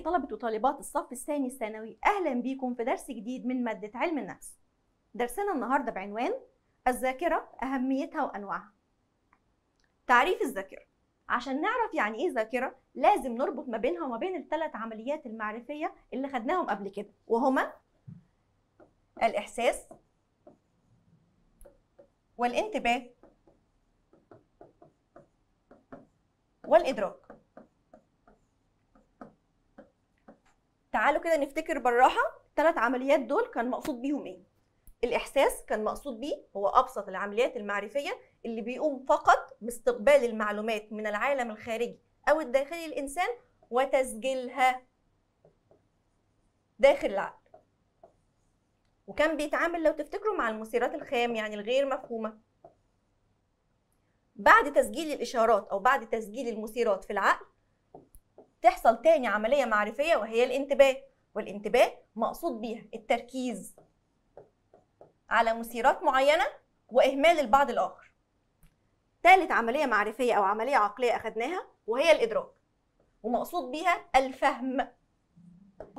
أعزائي طلبة وطالبات الصف الثاني الثانوي أهلا بكم في درس جديد من مادة علم النفس درسنا النهاردة بعنوان الذاكرة أهميتها وأنواعها تعريف الذاكرة عشان نعرف يعني إيه ذاكرة لازم نربط ما بينها وما بين الثلاث عمليات المعرفية اللي خدناهم قبل كده وهما الإحساس والانتباه والإدراك تعالوا كده نفتكر بالراحه الثلاث عمليات دول كان مقصود بيهم ايه الاحساس كان مقصود بيه هو ابسط العمليات المعرفيه اللي بيقوم فقط باستقبال المعلومات من العالم الخارجي او الداخلي للانسان وتسجيلها داخل العقل وكان بيتعامل لو تفتكروا مع المثيرات الخام يعني الغير مفهومه بعد تسجيل الاشارات او بعد تسجيل المثيرات في العقل تحصل تاني عملية معرفية وهي الانتباه والانتباه مقصود بيها التركيز على مثيرات معينة وإهمال البعض الآخر ثالث عملية معرفية أو عملية عقلية أخدناها وهي الإدراك ومقصود بيها الفهم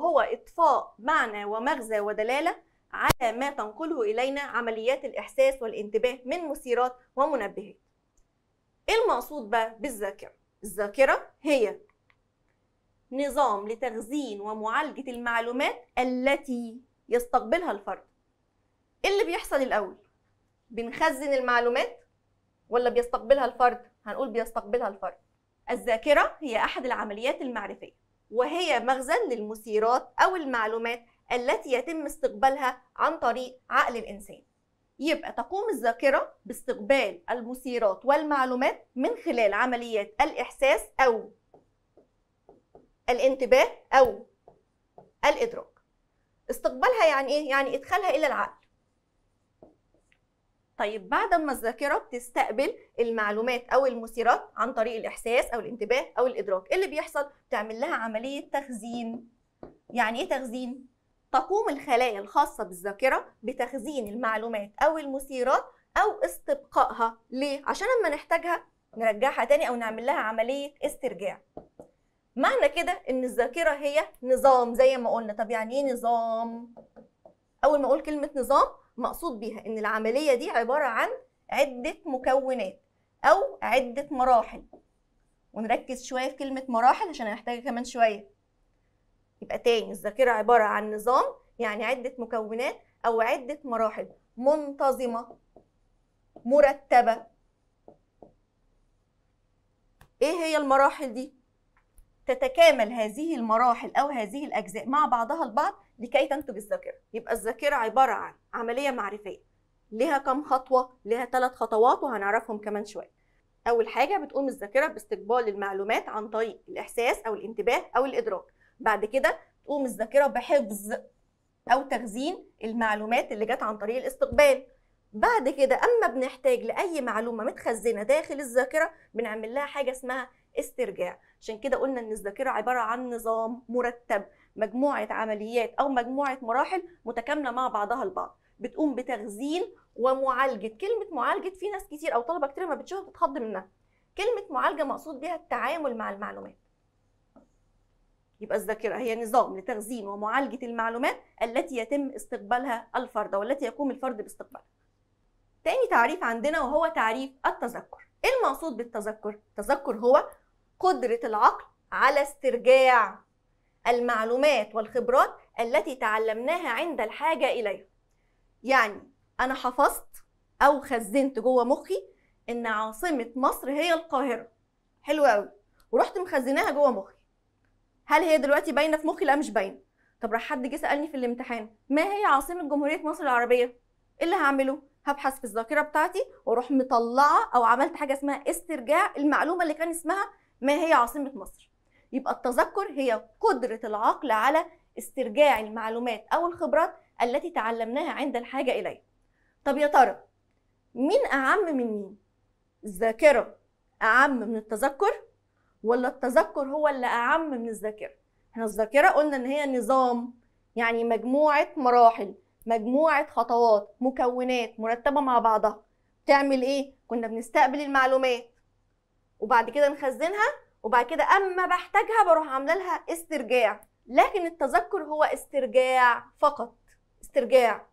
هو إطفاء معنى ومغزى ودلالة على ما تنقله إلينا عمليات الإحساس والانتباه من مثيرات ومنبهات إيه المقصود بقى بالذاكرة؟ الذاكرة هي نظام لتخزين ومعالجة المعلومات التي يستقبلها الفرد ايه اللي بيحصل الاول بنخزن المعلومات ولا بيستقبلها الفرد هنقول بيستقبلها الفرد الذاكرة هي أحد العمليات المعرفية وهي مخزن للمثيرات أو المعلومات التي يتم استقبالها عن طريق عقل الإنسان يبقى تقوم الذاكرة باستقبال المثيرات والمعلومات من خلال عمليات الإحساس أو الانتباه او الادراك استقبالها يعني ايه يعني ادخالها الى العقل طيب بعد ما الذاكره بتستقبل المعلومات او المثيرات عن طريق الاحساس او الانتباه او الادراك ايه اللي بيحصل بتعمل لها عمليه تخزين يعني ايه تخزين تقوم الخلايا الخاصه بالذاكره بتخزين المعلومات او المثيرات او استبقائها ليه عشان اما نحتاجها نرجعها تاني او نعمل لها عمليه استرجاع معنى كده ان الذاكره هي نظام زي ما قلنا طب يعني ايه نظام اول ما اقول كلمه نظام مقصود بيها ان العمليه دي عباره عن عده مكونات او عده مراحل ونركز شويه في كلمه مراحل عشان هنحتاجها كمان شويه يبقى تاني الذاكره عباره عن نظام يعني عده مكونات او عده مراحل منتظمه مرتبه ايه هي المراحل دي تتكامل هذه المراحل او هذه الاجزاء مع بعضها البعض لكي تنتج الذاكره يبقى الذاكره عباره عن عمليه معرفيه لها كم خطوه لها ثلاث خطوات وهنعرفهم كمان شويه اول حاجه بتقوم الذاكره باستقبال المعلومات عن طريق الاحساس او الانتباه او الادراك بعد كده تقوم الذاكره بحفظ او تخزين المعلومات اللي جت عن طريق الاستقبال بعد كده اما بنحتاج لاي معلومه متخزنه داخل الذاكره بنعمل لها حاجه اسمها استرجاع عشان كده قلنا ان الذاكره عباره عن نظام مرتب مجموعه عمليات او مجموعه مراحل متكامله مع بعضها البعض بتقوم بتخزين ومعالجه كلمه معالجه في ناس كتير او طلبه كتير ما بتشوفها بتتخض منها كلمه معالجه مقصود بها التعامل مع المعلومات يبقى الذاكره هي نظام لتخزين ومعالجه المعلومات التي يتم استقبالها الفرد والتي يقوم الفرد باستقبالها تاني تعريف عندنا وهو تعريف التذكر ايه المقصود بالتذكر التذكر هو قدرة العقل على استرجاع المعلومات والخبرات التي تعلمناها عند الحاجة إليها يعني أنا حفظت أو خزنت جوه مخي إن عاصمة مصر هي القاهرة حلو قوي ورحت مخزناها جوه مخي هل هي دلوقتي باينة في مخي لا مش باينة طب راح حد جه سألني في الامتحان ما هي عاصمة جمهورية مصر العربية إيه اللي هعمله هبحث في الذاكرة بتاعتي واروح مطلعة او عملت حاجة اسمها استرجاع المعلومة اللي كان اسمها ما هي عاصمة مصر يبقى التذكر هي قدرة العقل على استرجاع المعلومات أو الخبرات التي تعلمناها عند الحاجة إليها طب يا ترى مين أعم من مين؟ الذاكرة أعم من التذكر ولا التذكر هو اللي أعم من الذاكرة؟ احنا الذاكرة قلنا إن هي نظام يعني مجموعة مراحل مجموعة خطوات مكونات مرتبة مع بعضها تعمل إيه؟ كنا بنستقبل المعلومات وبعد كده نخزنها وبعد كده اما بحتاجها بروح عامله لها استرجاع لكن التذكر هو استرجاع فقط استرجاع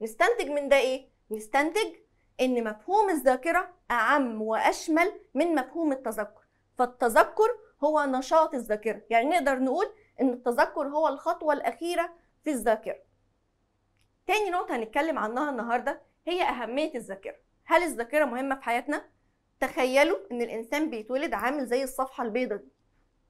نستنتج من ده ايه نستنتج ان مفهوم الذاكره اعم واشمل من مفهوم التذكر فالتذكر هو نشاط الذاكره يعني نقدر نقول ان التذكر هو الخطوه الاخيره في الذاكره تاني نقطه هنتكلم عنها النهارده هي اهميه الذاكره هل الذاكره مهمه في حياتنا تخيلوا ان الانسان بيتولد عامل زي الصفحه البيضاء دي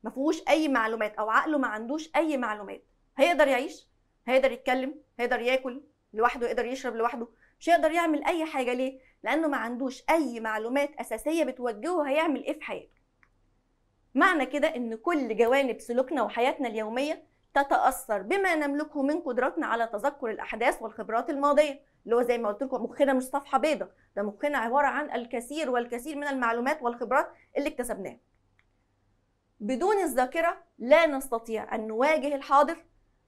ما فيهوش اي معلومات او عقله ما عندوش اي معلومات هيقدر يعيش هيقدر يتكلم هيقدر ياكل لوحده يقدر يشرب لوحده مش هيقدر يعمل اي حاجه ليه لانه ما عندوش اي معلومات اساسيه بتوجهه هيعمل ايه في حياته معنى كده ان كل جوانب سلوكنا وحياتنا اليوميه تتاثر بما نملكه من قدراتنا على تذكر الاحداث والخبرات الماضيه اللي هو زي ما قلت لكم مخنا مش صفحه بيضاء ده مخنا عباره عن الكثير والكثير من المعلومات والخبرات اللي اكتسبناها بدون الذاكره لا نستطيع ان نواجه الحاضر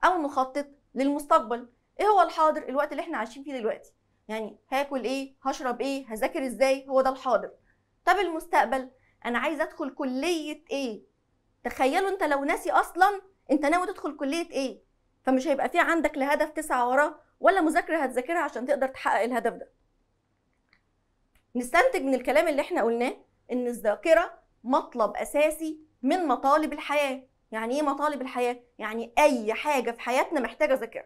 او نخطط للمستقبل ايه هو الحاضر الوقت اللي احنا عايشين فيه دلوقتي يعني هاكل ايه هشرب ايه هذاكر ازاي هو ده الحاضر طب المستقبل انا عايز ادخل كليه ايه تخيلوا انت لو ناسي اصلا انت ناوي تدخل كليه ايه فمش هيبقى في عندك لا هدف تسعى وراه ولا مذاكره هتذاكرها عشان تقدر تحقق الهدف ده نستنتج من الكلام اللي احنا قلناه ان الذاكره مطلب اساسي من مطالب الحياه يعني ايه مطالب الحياه يعني اي حاجه في حياتنا محتاجه ذاكره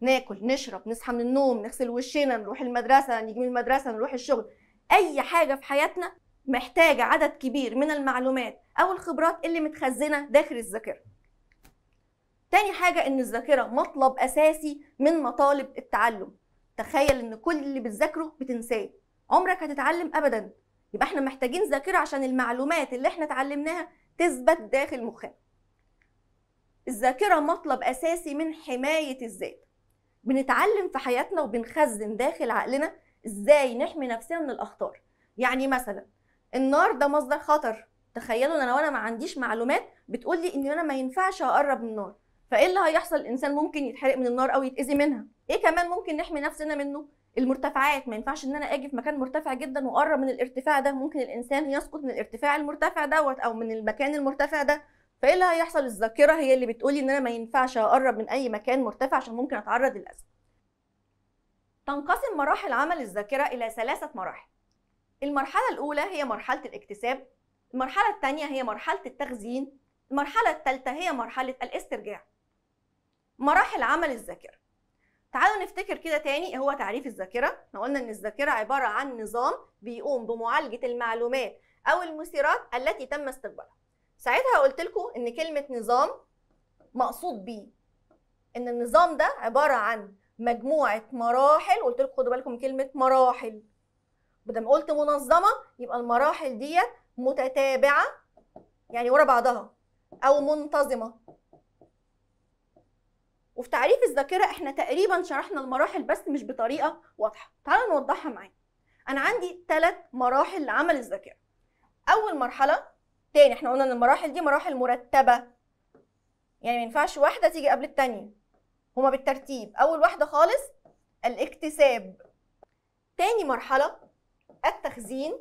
ناكل نشرب نصحى من النوم نغسل وشنا نروح المدرسه نيجي من المدرسه نروح الشغل اي حاجه في حياتنا محتاجه عدد كبير من المعلومات او الخبرات اللي متخزنه داخل الذاكره تاني حاجة إن الذاكرة مطلب أساسي من مطالب التعلم تخيل إن كل اللي بتذاكره بتنساه عمرك هتتعلم أبدا يبقى إحنا محتاجين ذاكرة عشان المعلومات اللي إحنا اتعلمناها تثبت داخل مخنا الذاكرة مطلب أساسي من حماية الذات بنتعلم في حياتنا وبنخزن داخل عقلنا إزاي نحمي نفسنا من الأخطار يعني مثلا النار ده مصدر خطر تخيلوا ان انا وانا ما عنديش معلومات بتقول لي ان انا ما ينفعش اقرب من النار فايه اللي هيحصل الانسان ممكن يتحرق من النار او يتاذي منها ايه كمان ممكن نحمي نفسنا منه المرتفعات ما ينفعش ان انا اجي في مكان مرتفع جدا واقرب من الارتفاع ده ممكن الانسان يسقط من الارتفاع المرتفع دوت او من المكان المرتفع ده فايه اللي هيحصل الذاكره هي اللي بتقولي ان انا ما ينفعش اقرب من اي مكان مرتفع عشان ممكن اتعرض للاذى تنقسم مراحل عمل الذاكره الى ثلاثه مراحل المرحله الاولى هي مرحله الاكتساب المرحله الثانيه هي مرحله التخزين المرحله الثالثه هي مرحله الاسترجاع مراحل عمل الذاكره تعالوا نفتكر كده تاني هو تعريف الذاكره احنا قلنا ان الذاكره عباره عن نظام بيقوم بمعالجه المعلومات او المثيرات التي تم استقبالها ساعتها قلت لكم ان كلمه نظام مقصود بيه ان النظام ده عباره عن مجموعه مراحل قلت لكم خدوا بالكم كلمه مراحل بدل ما قلت منظمه يبقى المراحل ديت متتابعه يعني ورا بعضها او منتظمه وفي تعريف الذاكرة احنا تقريبا شرحنا المراحل بس مش بطريقة واضحة تعالوا نوضحها معايا أنا عندي ثلاث مراحل لعمل الذاكرة أول مرحلة تاني احنا قلنا إن المراحل دي مراحل مرتبة يعني ما ينفعش واحدة تيجي قبل التانية هما بالترتيب أول واحدة خالص الاكتساب تاني مرحلة التخزين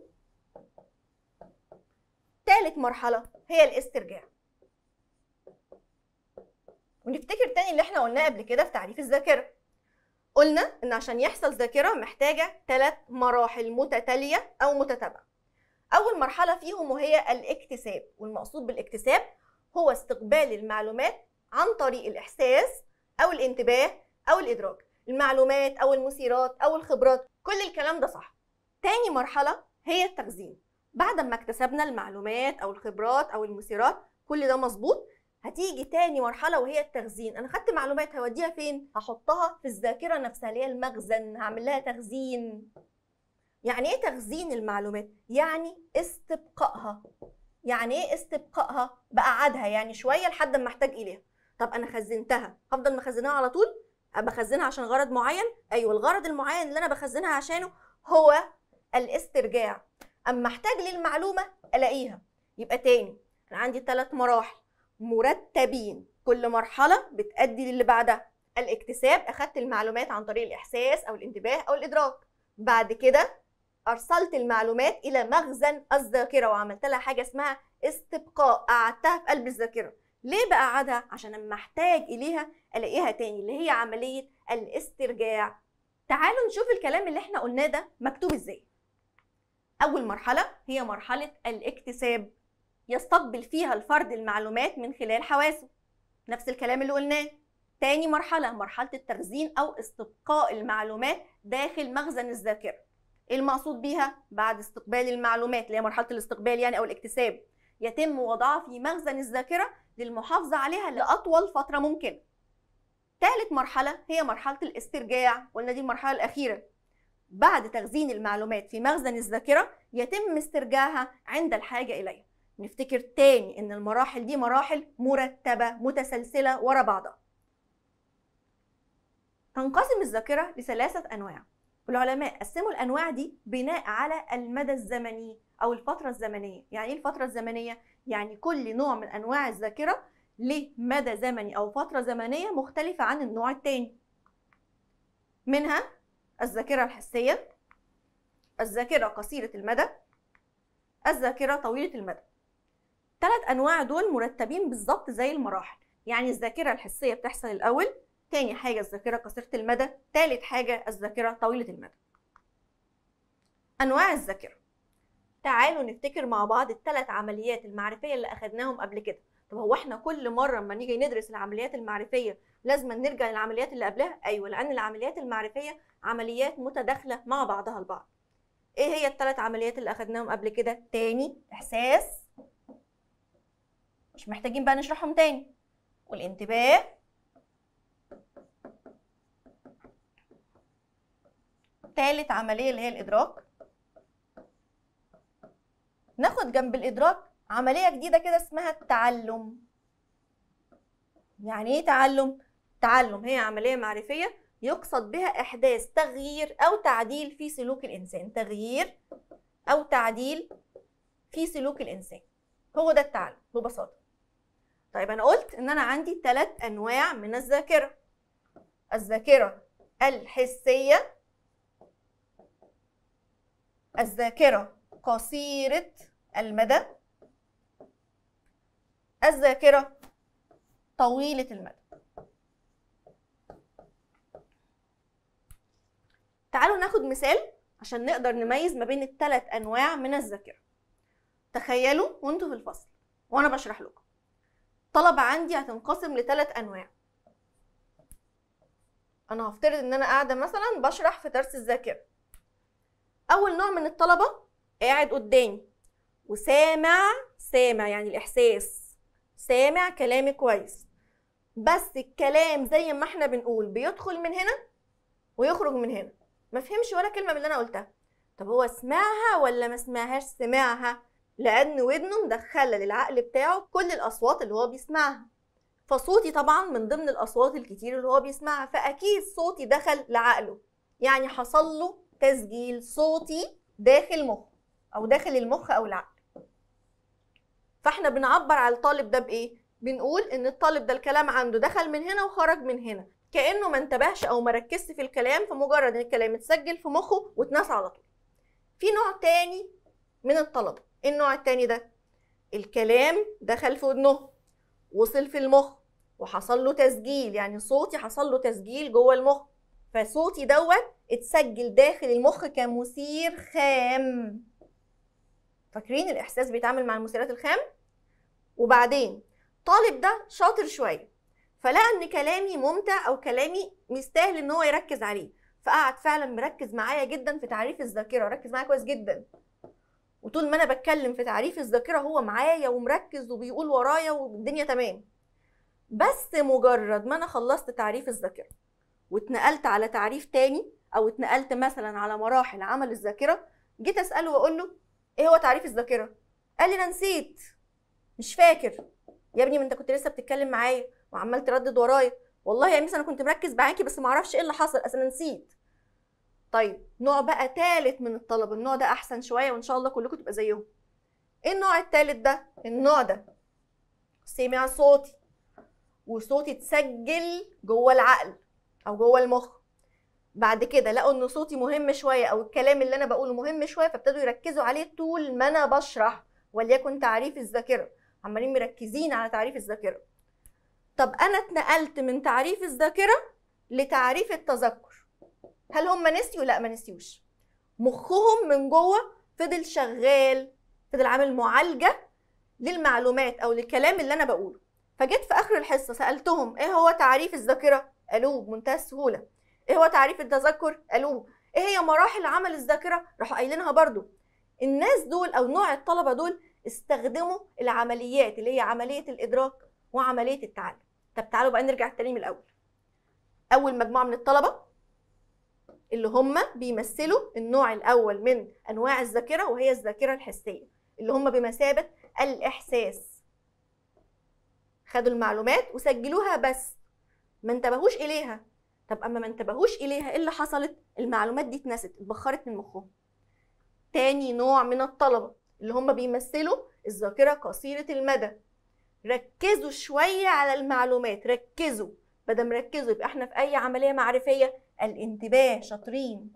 تالت مرحلة هي الاسترجاع ونفتكر تاني اللي احنا قلناه قبل كده في تعريف الذاكرة قلنا ان عشان يحصل ذاكرة محتاجة ثلاث مراحل متتالية او متتابعة اول مرحلة فيهم وهي الاكتساب والمقصود بالاكتساب هو استقبال المعلومات عن طريق الاحساس او الانتباه او الادراك المعلومات او المثيرات او الخبرات كل الكلام ده صح تاني مرحلة هي التخزين بعد ما اكتسبنا المعلومات او الخبرات او المثيرات كل ده مظبوط هتيجي تاني مرحله وهي التخزين انا خدت معلومات هوديها فين هحطها في الذاكره نفسها اللي هي المخزن هعمل لها تخزين يعني ايه تخزين المعلومات يعني استبقائها يعني ايه استبقائها بقعدها يعني شويه لحد ما احتاج اليها طب انا خزنتها هفضل مخزناها على طول بخزنها عشان غرض معين ايوه الغرض المعين اللي انا بخزنها عشانه هو الاسترجاع اما احتاج للمعلومه الاقيها يبقى تاني انا عندي ثلاث مراحل مرتبين كل مرحلة بتأدي للي بعدها الاكتساب أخدت المعلومات عن طريق الإحساس أو الانتباه أو الإدراك بعد كده أرسلت المعلومات إلى مخزن الذاكرة وعملت لها حاجة اسمها استبقاء قعدتها في قلب الذاكرة ليه بقعدها؟ عشان لما أحتاج إليها ألاقيها تاني اللي هي عملية الاسترجاع تعالوا نشوف الكلام اللي احنا قلناه ده مكتوب ازاي أول مرحلة هي مرحلة الاكتساب يستقبل فيها الفرد المعلومات من خلال حواسه نفس الكلام اللي قلناه تاني مرحلة مرحلة التخزين أو استبقاء المعلومات داخل مخزن الذاكرة إيه المقصود بيها بعد استقبال المعلومات اللي هي مرحلة الاستقبال يعني أو الاكتساب يتم وضعها في مخزن الذاكرة للمحافظة عليها لأطول فترة ممكنة ثالث مرحلة هي مرحلة الاسترجاع قلنا دي المرحلة الأخيرة بعد تخزين المعلومات في مخزن الذاكرة يتم استرجاعها عند الحاجة إليها نفتكر تاني ان المراحل دي مراحل مرتبه متسلسله ورا بعضها تنقسم الذاكره لثلاثه انواع العلماء قسموا الانواع دي بناء على المدى الزمني او الفتره الزمنيه يعني ايه الفتره الزمنيه يعني كل نوع من انواع الذاكره ليه مدى زمني او فتره زمنيه مختلفه عن النوع التاني منها الذاكره الحسيه الذاكره قصيره المدى الذاكره طويله المدى الثلاث انواع دول مرتبين بالظبط زي المراحل يعني الذاكره الحسيه بتحصل الاول تاني حاجه الذاكره قصيره المدى تالت حاجه الذاكره طويله المدى انواع الذاكره تعالوا نفتكر مع بعض الثلاث عمليات المعرفيه اللي اخذناهم قبل كده طب هو احنا كل مره لما نيجي ندرس العمليات المعرفيه لازم نرجع للعمليات اللي قبلها ايوه لان العمليات المعرفيه عمليات متداخله مع بعضها البعض ايه هي الثلاث عمليات اللي اخذناهم قبل كده تاني احساس مش محتاجين بقى نشرحهم تاني والانتباه تالت عملية اللي هي الإدراك ناخد جنب الإدراك عملية جديدة كده اسمها التعلم يعني إيه تعلم؟ تعلم هي عملية معرفية يقصد بها إحداث تغيير أو تعديل في سلوك الإنسان تغيير أو تعديل في سلوك الإنسان هو ده التعلم ببساطة طيب انا قلت ان انا عندي ثلاث انواع من الذاكره الذاكره الحسيه الذاكره قصيره المدى الذاكره طويله المدى تعالوا ناخد مثال عشان نقدر نميز ما بين الثلاث انواع من الذاكره تخيلوا وانتوا في الفصل وانا بشرح لكم الطلبة عندي هتنقسم لثلاث أنواع أنا هفترض إن أنا قاعدة مثلا بشرح في درس الذاكرة أول نوع من الطلبة قاعد قدامي وسامع سامع يعني الإحساس سامع كلامي كويس بس الكلام زي ما احنا بنقول بيدخل من هنا ويخرج من هنا ما فهمش ولا كلمة من اللي أنا قلتها طب هو سمعها ولا ما سمعهاش سمعها لأن ودنه مدخلة للعقل بتاعه كل الأصوات اللي هو بيسمعها فصوتي طبعا من ضمن الأصوات الكتير اللي هو بيسمعها فأكيد صوتي دخل لعقله يعني حصل له تسجيل صوتي داخل مخه أو داخل المخ أو العقل فاحنا بنعبر على الطالب ده بإيه؟ بنقول إن الطالب ده الكلام عنده دخل من هنا وخرج من هنا كأنه ما انتبهش أو ما ركزش في الكلام فمجرد إن الكلام اتسجل في مخه واتنسى على طول في نوع تاني من الطلبة ايه النوع التاني ده الكلام دخل في ودنه وصل في المخ وحصل له تسجيل يعني صوتي حصل له تسجيل جوه المخ فصوتي دوت اتسجل داخل المخ كمثير خام فاكرين الاحساس بيتعامل مع المثيرات الخام وبعدين طالب ده شاطر شويه فلقى ان كلامي ممتع او كلامي مستاهل ان هو يركز عليه فقعد فعلا مركز معايا جدا في تعريف الذاكره ركز معايا كويس جدا وطول ما انا بتكلم في تعريف الذاكره هو معايا ومركز وبيقول ورايا والدنيا تمام بس مجرد ما انا خلصت تعريف الذاكره واتنقلت على تعريف تاني او اتنقلت مثلا على مراحل عمل الذاكره جيت اساله واقول له ايه هو تعريف الذاكره قال لي انا نسيت مش فاكر يا ابني ما انت كنت لسه بتتكلم معايا وعمال تردد ورايا والله يا ميس انا كنت مركز معاكي بس ما اعرفش ايه اللي حصل اصل انا نسيت طيب نوع بقى ثالث من الطلب النوع ده احسن شويه وان شاء الله كلكم تبقى زيهم ايه النوع الثالث ده النوع ده سمع صوتي وصوتي اتسجل جوه العقل او جوه المخ بعد كده لقوا ان صوتي مهم شويه او الكلام اللي انا بقوله مهم شويه فابتدوا يركزوا عليه طول ما انا بشرح وليكن تعريف الذاكره عمالين مركزين على تعريف الذاكره طب انا اتنقلت من تعريف الذاكره لتعريف التذكر هل هم نسيوا لا ما نسيوش مخهم من جوه فضل شغال فضل عامل معالجه للمعلومات او للكلام اللي انا بقوله فجيت في اخر الحصه سالتهم ايه هو تعريف الذاكره قالوه بمنتهى السهوله ايه هو تعريف التذكر قالوه ايه هي مراحل عمل الذاكره راحوا قايلينها برضو الناس دول او نوع الطلبه دول استخدموا العمليات اللي هي عمليه الادراك وعمليه التعلم طب تعالوا بقى نرجع التعليم الاول اول مجموعه من الطلبه اللي هم بيمثلوا النوع الاول من انواع الذاكره وهي الذاكره الحسيه اللي هم بمثابه الاحساس خدوا المعلومات وسجلوها بس ما انتبهوش اليها طب اما ما انتبهوش اليها ايه اللي حصلت المعلومات دي اتنست اتبخرت من مخهم تاني نوع من الطلبه اللي هم بيمثلوا الذاكره قصيره المدى ركزوا شويه على المعلومات ركزوا بدل ما ركزوا يبقى احنا في اي عمليه معرفيه الانتباه شاطرين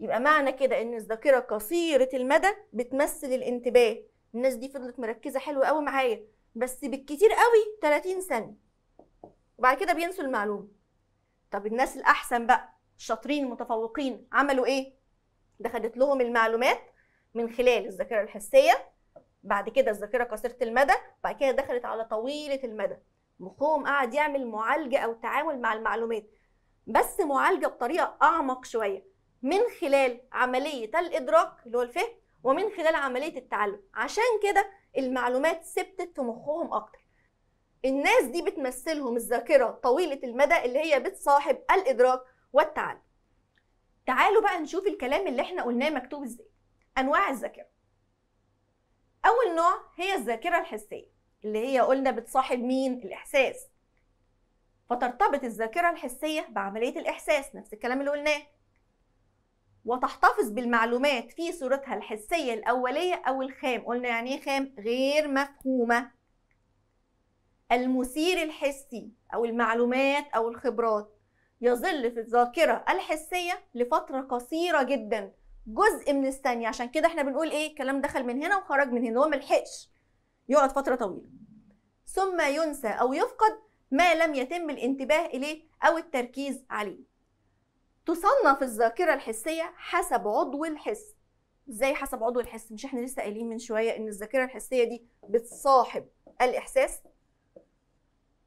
يبقى معنى كده ان الذاكره قصيره المدى بتمثل الانتباه الناس دي فضلت مركزه حلوه قوي معايا بس بالكتير قوي 30 سنه وبعد كده بينسوا المعلومه طب الناس الاحسن بقى الشاطرين المتفوقين عملوا ايه دخلت لهم المعلومات من خلال الذاكره الحسيه بعد كده الذاكره قصيره المدى بعد كده دخلت على طويله المدى مخهم قعد يعمل معالجه او تعامل مع المعلومات بس معالجه بطريقه اعمق شويه من خلال عمليه الادراك اللي هو الفهم ومن خلال عمليه التعلم عشان كده المعلومات ثبتت في مخهم اكتر الناس دي بتمثلهم الذاكره طويله المدى اللي هي بتصاحب الادراك والتعلم تعالوا بقى نشوف الكلام اللي احنا قلناه مكتوب ازاي انواع الذاكره اول نوع هي الذاكره الحسيه اللي هي قلنا بتصاحب مين الاحساس فترتبط الذاكرة الحسية بعملية الإحساس نفس الكلام اللي قلناه وتحتفظ بالمعلومات في صورتها الحسية الأولية أو الخام قلنا يعني إيه خام غير مفهومة المثير الحسي أو المعلومات أو الخبرات يظل في الذاكرة الحسية لفترة قصيرة جدا جزء من الثانية عشان كده احنا بنقول ايه الكلام دخل من هنا وخرج من هنا هو ملحقش يقعد فترة طويلة ثم ينسى أو يفقد ما لم يتم الانتباه إليه أو التركيز عليه تصنف الذاكرة الحسية حسب عضو الحس ازاي حسب عضو الحس مش احنا لسه قايلين من شوية ان الذاكرة الحسية دي بتصاحب الإحساس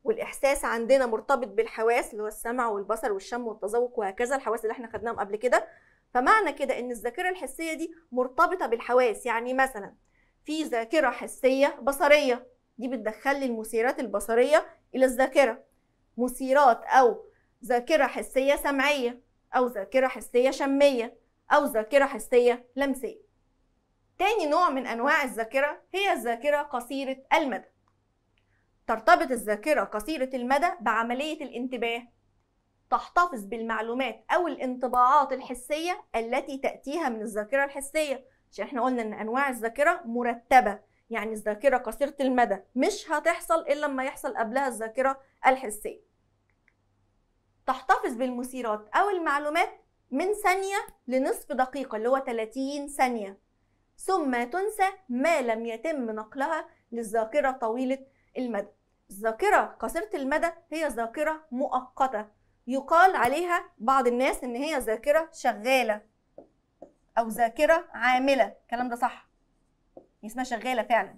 والاحساس عندنا مرتبط بالحواس اللي هو السمع والبصر والشم والتذوق وهكذا الحواس اللي احنا خدناهم قبل كده فمعنى كده ان الذاكره الحسيه دي مرتبطه بالحواس يعني مثلا في ذاكره حسيه بصريه دي بتدخل لي المثيرات البصريه الى الذاكره مثيرات او ذاكره حسيه سمعيه او ذاكره حسيه شميه او ذاكره حسيه لمسيه تاني نوع من انواع الذاكره هي الذاكره قصيره المدى ترتبط الذاكره قصيره المدى بعمليه الانتباه تحتفظ بالمعلومات او الانطباعات الحسيه التي تاتيها من الذاكره الحسيه عشان احنا قلنا ان انواع الذاكره مرتبه يعني الذاكره قصيره المدى مش هتحصل الا لما يحصل قبلها الذاكره الحسيه تحتفظ بالمثيرات او المعلومات من ثانيه لنصف دقيقه اللي هو 30 ثانيه ثم تنسى ما لم يتم نقلها للذاكره طويله المدى الذاكره قصيره المدى هي ذاكره مؤقته يقال عليها بعض الناس ان هي ذاكره شغاله او ذاكره عامله الكلام ده صح هي يعني اسمها شغاله فعلا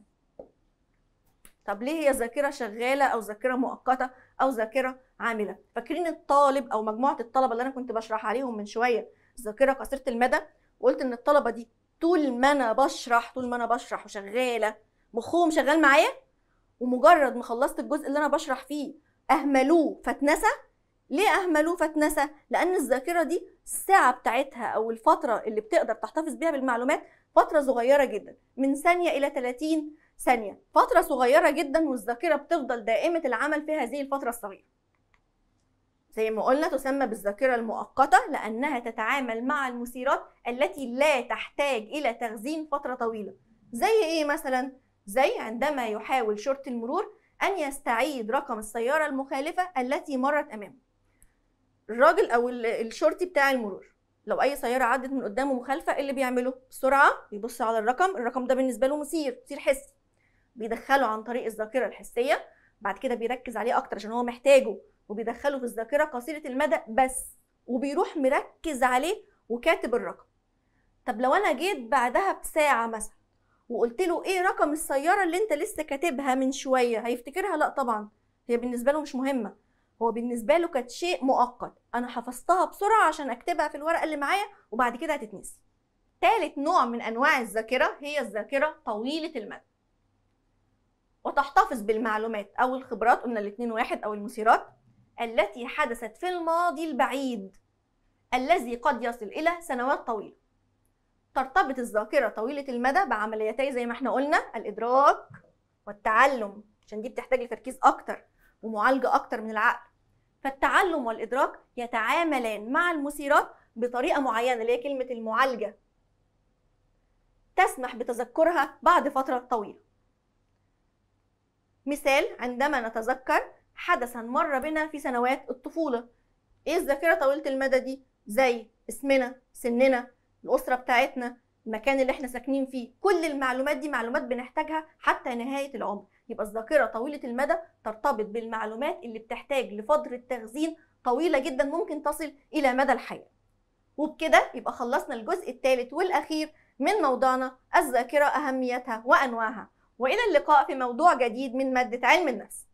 طب ليه هي ذاكره شغاله او ذاكره مؤقته او ذاكره عامله فاكرين الطالب او مجموعه الطلبه اللي انا كنت بشرح عليهم من شويه ذاكره قصيره المدى وقلت ان الطلبه دي طول ما انا بشرح طول ما انا بشرح وشغاله مخهم شغال معايا ومجرد ما خلصت الجزء اللي انا بشرح فيه اهملوه فاتنسى ليه اهملوه فاتنسى لان الذاكره دي الساعه بتاعتها او الفتره اللي بتقدر تحتفظ بيها بالمعلومات فتره صغيره جدا من ثانيه الى 30 ثانيه فتره صغيره جدا والذاكره بتفضل دائمه العمل في هذه الفتره الصغيره زي ما قلنا تسمى بالذاكرة المؤقتة لأنها تتعامل مع المثيرات التي لا تحتاج إلى تخزين فترة طويلة زي إيه مثلا؟ زي عندما يحاول شرطي المرور أن يستعيد رقم السيارة المخالفة التي مرت أمامه الراجل أو الشرطي بتاع المرور لو اي سياره عدت من قدامه مخالفه ايه اللي بيعمله بسرعه بيبص على الرقم الرقم ده بالنسبه له مثير مثير حسي بيدخله عن طريق الذاكره الحسيه بعد كده بيركز عليه اكتر عشان هو محتاجه وبيدخله في الذاكره قصيره المدى بس وبيروح مركز عليه وكاتب الرقم طب لو انا جيت بعدها بساعه مثلا وقلت له ايه رقم السياره اللي انت لسه كاتبها من شويه هيفتكرها لا طبعا هي بالنسبه له مش مهمه هو بالنسبه له كانت شيء مؤقت انا حفظتها بسرعه عشان اكتبها في الورقه اللي معايا وبعد كده هتتنسي ثالث نوع من انواع الذاكره هي الذاكره طويله المدى وتحتفظ بالمعلومات او الخبرات قلنا الاثنين واحد او المثيرات التي حدثت في الماضي البعيد الذي قد يصل الى سنوات طويله ترتبط الذاكره طويله المدى بعمليتين زي ما احنا قلنا الادراك والتعلم عشان دي بتحتاج لتركيز اكتر ومعالجه اكتر من العقل فالتعلم والإدراك يتعاملان مع المثيرات بطريقة معينة اللي هي كلمة المعالجة تسمح بتذكرها بعد فترة طويلة مثال عندما نتذكر حدثا مر بنا في سنوات الطفولة ايه الذاكرة طويلة المدى دي زي اسمنا سننا الأسرة بتاعتنا المكان اللي احنا ساكنين فيه كل المعلومات دي معلومات بنحتاجها حتى نهاية العمر يبقى الذاكره طويله المدى ترتبط بالمعلومات اللي بتحتاج لفتره تخزين طويله جدا ممكن تصل الى مدى الحياه وبكده يبقى خلصنا الجزء الثالث والاخير من موضوعنا الذاكره اهميتها وانواعها والى اللقاء في موضوع جديد من ماده علم النفس